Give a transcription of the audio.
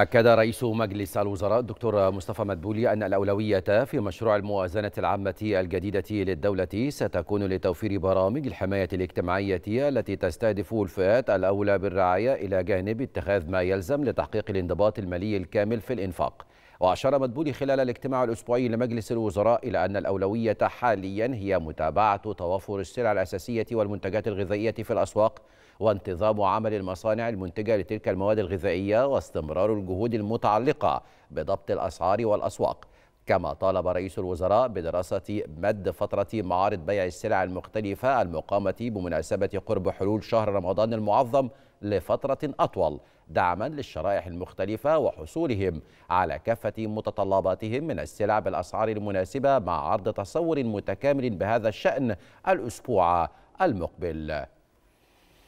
أكد رئيس مجلس الوزراء الدكتور مصطفى مدبولي أن الأولوية في مشروع الموازنة العامة الجديدة للدولة ستكون لتوفير برامج الحماية الاجتماعية التي تستهدف الفئات الأولى بالرعاية إلى جانب اتخاذ ما يلزم لتحقيق الانضباط المالي الكامل في الإنفاق وأشار مدبولي خلال الاجتماع الأسبوعي لمجلس الوزراء إلى أن الأولوية حاليا هي متابعة توفر السلع الأساسية والمنتجات الغذائية في الأسواق وانتظام عمل المصانع المنتجة لتلك المواد الغذائية واستمرار الجهود المتعلقة بضبط الأسعار والأسواق كما طالب رئيس الوزراء بدراسة مد فترة معارض بيع السلع المختلفة المقامة بمناسبة قرب حلول شهر رمضان المعظم لفترة أطول دعما للشرائح المختلفة وحصولهم على كافة متطلباتهم من السلع بالأسعار المناسبة مع عرض تصور متكامل بهذا الشأن الأسبوع المقبل